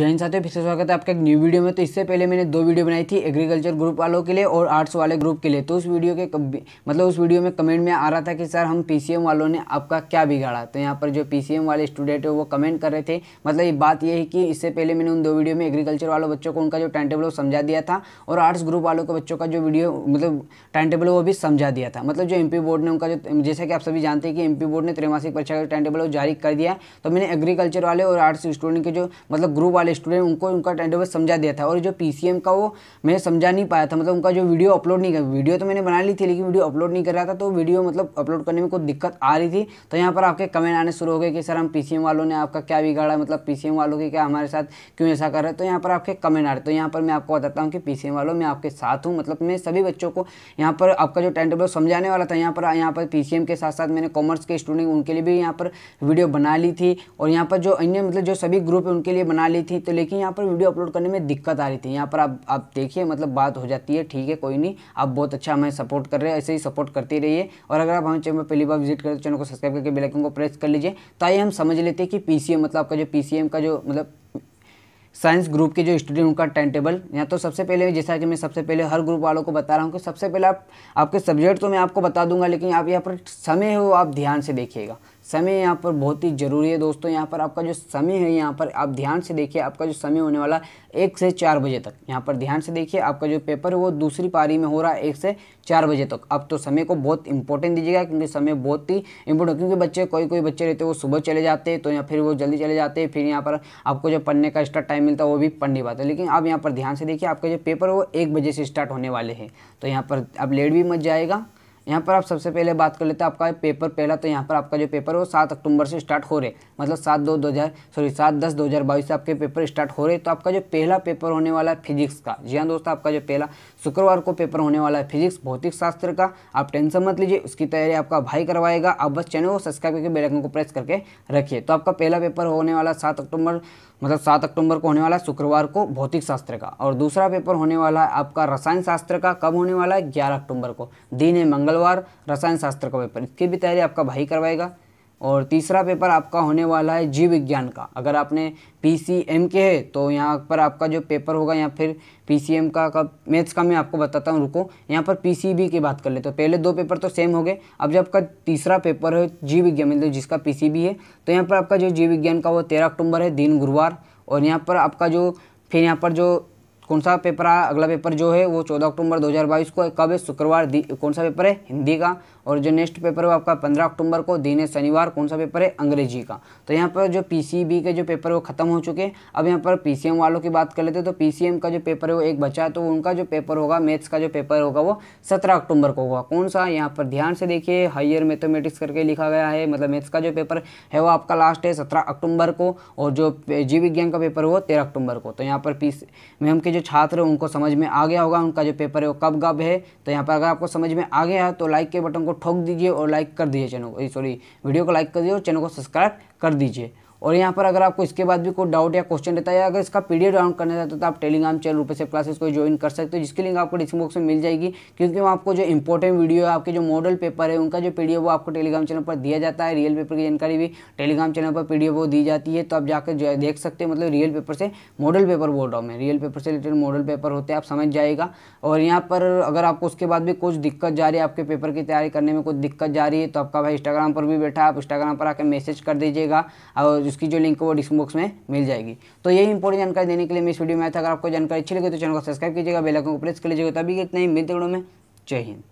जैन साथियों फिर से स्वागत है आपका एक न्यू वीडियो में तो इससे पहले मैंने दो वीडियो बनाई थी एग्रीकल्चर ग्रुप वालों के लिए और आर्ट्स वाले ग्रुप के लिए तो उस वीडियो के मतलब उस वीडियो में कमेंट में आ रहा था कि सर हम पीसीएम वालों ने आपका क्या बिगाड़ा तो यहाँ पर जो पीसीएम वाले स्टूडेंट है वो कमेंट कर रहे थे मतलब ये बात ये है कि इससे पहले मैंने उन दो वीडियो में एग्रीकल्चर वालों बच्चों को उनका जो टाइम टेबल वो समझा दिया था और आर्ट्स ग्रुप वालों के बच्चों का जो वीडियो मतलब टाइम टेबल वो भी समझा दिया था मतलब जो एम बोर्ड ने उनका जो जैसा कि आप सभी जानते हैं कि एम बोर्ड ने त्रैमासिक परीक्षा का टाइम टेबल वो जारी कर दिया तो मैंने एग्रीकल्चर वाले और आर्ट्स स्टूडेंट के जो मतलब ग्रुप वाले वाले स्टूडेंट उनको उनका टेंट टेबल समझा दिया था और जो पीसीएम का वो मैं समझा नहीं पाया था मतलब उनका जो वीडियो अपलोड नहीं कर वीडियो तो मैंने बना ली थी लेकिन वीडियो अपलोड नहीं कर रहा था तो वीडियो मतलब अपलोड करने में कोई दिक्कत आ रही थी तो यहाँ पर आपके कमेंट आने शुरू हो गए कि सर हम पी वालों ने आपका क्या बिगाड़ा मतलब पी वालों के क्या हमारे साथ क्यों ऐसा कर रहे तो यहाँ पर आपके कमेंट आ रहे तो यहाँ पर मैं आपको बताता हूँ कि पी वालों मैं आपके साथ हूँ मतलब मैं सभी बच्चों को यहाँ पर आपका जो टेंट टेबल समझाने वाला था यहाँ पर यहाँ पर पी के साथ साथ मैंने कॉमर्स के स्टूडेंट उनके लिए भी यहाँ पर वीडियो बना ली थी और यहाँ पर जो अन्य मतलब जो सभी ग्रुप है उनके लिए बना ली थी थी तो लेकिन यहाँ पर वीडियो अपलोड करने में दिक्कत आ रही थी यहाँ पर आप आप देखिए मतलब बात हो जाती है ठीक है कोई नहीं आप बहुत अच्छा हमें सपोर्ट कर रहे हैं ऐसे ही सपोर्ट करते रहिए और अगर आप हमारे चैनल पर पहली बार विजिट करें तो चैनल को सब्सक्राइब करके बेलाइकन को प्रेस कर लीजिए आइए हम समझ लेते हैं कि पी मतलब आपका जो पी का जो मतलब साइंस ग्रुप के जो स्टूडेंट उनका टाइम टेबल या तो सबसे पहले जैसा कि मैं सबसे पहले हर ग्रुप वालों को बता रहा हूँ कि सबसे पहले आप आपके सब्जेक्ट तो मैं आपको बता दूंगा लेकिन आप यहाँ पर समय हो आप ध्यान से देखिएगा समय यहाँ पर बहुत ही ज़रूरी है दोस्तों यहाँ पर आपका जो समय है यहाँ पर आप ध्यान से देखिए आपका जो समय होने वाला एक से चार बजे तक यहाँ पर ध्यान से देखिए आपका जो पेपर है वो दूसरी पारी में हो रहा है एक से चार बजे तक आप तो समय को बहुत इंपॉर्टेंट दीजिएगा क्योंकि समय बहुत ही इंपॉर्टेंट क्योंकि बच्चे कोई कोई बच्चे रहते वो सुबह चले जाते हैं तो या फिर वो जल्दी चले जाते हैं फिर यहाँ पर आपको जो पढ़ने का एक्स्ट्रा टाइम मिलता है वो भी पढ़ नहीं पाते लेकिन आप यहाँ पर ध्यान से देखिए आपका जो पेपर है वो एक बजे से स्टार्ट होने वाले हैं तो यहाँ पर आप लेट भी मत जाएगा यहाँ पर आप सबसे पहले बात कर लेते हैं आपका पेपर पहला तो यहाँ पर आपका जो पेपर है वो सात अक्टूबर से स्टार्ट हो रहे मतलब सात दो दो हज़ार सॉरी सात दस दो हज़ार बाईस से आपके पेपर स्टार्ट हो रहे तो आपका जो पहला पेपर होने वाला है फिजिक्स का जी हाँ दोस्तों आपका जो पहला शुक्रवार को पेपर होने वाला है फिजिक्स भौतिक शास्त्र का आप टेंशन मत लीजिए उसकी तैयारी आपका भाई करवाएगा आप बस चैनल को सब्सक्राइब करके बेलाइकन को प्रेस करके रखिए तो आपका पहला पेपर होने वाला सात अक्टूबर मतलब सात अक्टूबर को होने वाला है शुक्रवार को भौतिक शास्त्र का और दूसरा पेपर होने वाला है आपका रसायन शास्त्र का कब होने वाला है ग्यारह अक्टूबर को दिन है मंगल मंगलवार रसायन शास्त्र का पेपर इसकी भी तैयारी आपका भाई करवाएगा और तीसरा पेपर आपका होने वाला है जीव विज्ञान का अगर आपने पी सी एम के है तो यहाँ पर आपका जो पेपर होगा या फिर पी सी एम का कब मैथ्स का मैं आपको बताता हूँ रुको यहाँ पर पी सी बी की बात कर ले तो पहले दो पेपर तो सेम हो गए अब जब आपका तीसरा पेपर है जीव विज्ञान मतलब जिसका पी सी बी है तो यहाँ पर आपका जो जीव विज्ञान का वो तेरह अक्टूबर है दिन गुरुवार और यहाँ पर आपका जो फिर यहाँ पर जो कौन सा पेपर आ अगला पेपर जो है वो चौदह अक्टूबर 2022 को कब है शुक्रवार कौन सा पेपर है हिंदी का और जो नेक्स्ट पेपर है आपका पंद्रह अक्टूबर को दिन है शनिवार कौन सा पेपर है अंग्रेजी का तो यहाँ पर जो पी के जो पेपर वो खत्म हो चुके हैं अब यहाँ पर पी वालों की बात कर लेते हैं तो पी का जो पेपर है वो एक बचा है तो उनका जो पेपर होगा मैथ्स का जो पेपर होगा वो सत्रह अक्टूबर को होगा कौन सा यहाँ पर ध्यान से देखिए हाइयर मैथमेटिक्स करके लिखा गया है मतलब मैथ्स का जो पेपर है वो आपका लास्ट है सत्रह अक्टूबर को और जो जीव विज्ञान का पेपर हो तेरह अक्टूबर को तो यहाँ पर पी मैम के जो जो छात्र हैं उनको समझ में आ गया होगा उनका जो पेपर है वो कब गब है तो यहाँ पर अगर आपको समझ में आ गया है तो लाइक के बटन को ठोक दीजिए और लाइक कर दीजिए चैनल को सॉरी वीडियो को लाइक कर दीजिए और चैनल को सब्सक्राइब कर दीजिए और यहाँ पर अगर आपको इसके बाद भी कोई डाउट या क्वेश्चन रहता है या अगर इसका पीडीएफ डाउनलोड करना चाहते हो तो आप टेलीग्राम चैनल रुपये से क्लासेस को ज्वाइन कर सकते हो जिसकी लिंक आपको डिस्क्रिप्शन बॉक्स में मिल जाएगी क्योंकि वहाँ आपको जो इंपॉर्टेंट वीडियो है आपके जो मॉडल पेपर है उनका जो पी वो आपको टेलीग्राम चैनल पर दिया जाता है रियल पेपर की जानकारी भी टेलीग्राम चैनल पर पी वो दी जाती है तो आप जाकर देख सकते हैं मतलब रियल पेपर से मॉडल पेपर बोल रहा हूँ मैं रियल पेपर से रिलेटेड मॉडल पेपर होते हैं आप समझ जाएगा और यहाँ पर अगर आपको उसके बाद भी कुछ दिक्कत जा रही है आपके पेपर की तैयारी करने में कुछ दिक्कत जा रही है तो आपका भाई इंस्टाग्राम पर भी बैठा आप इंस्टाग्राम पर आकर मैसेज कर दीजिएगा और उसकी जो लिंक वो डिस्क्रिप्शन बॉक्स में मिल जाएगी तो यही इंपॉर्टेंट जानकारी देने के लिए मैं इस वीडियो में आया था अगर आपको जानकारी अच्छी लगी तो चैनल को सब्सक्राइब कीजिएगा बेलाइकन को प्रेस कर लीजिएगा तभी इतना ही मिलते में जय हिंद